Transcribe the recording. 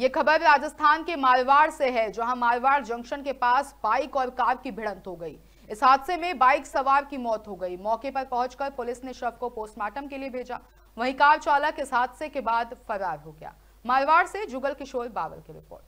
ये खबर राजस्थान के मारवाड़ से है जहां मारवाड़ जंक्शन के पास बाइक और कार की भिड़ंत हो गई इस हादसे में बाइक सवार की मौत हो गई मौके पर पहुंचकर पुलिस ने शव को पोस्टमार्टम के लिए भेजा वहीं कार चालक इस हादसे के बाद फरार हो गया मारवाड़ से जुगल किशोर बावल की रिपोर्ट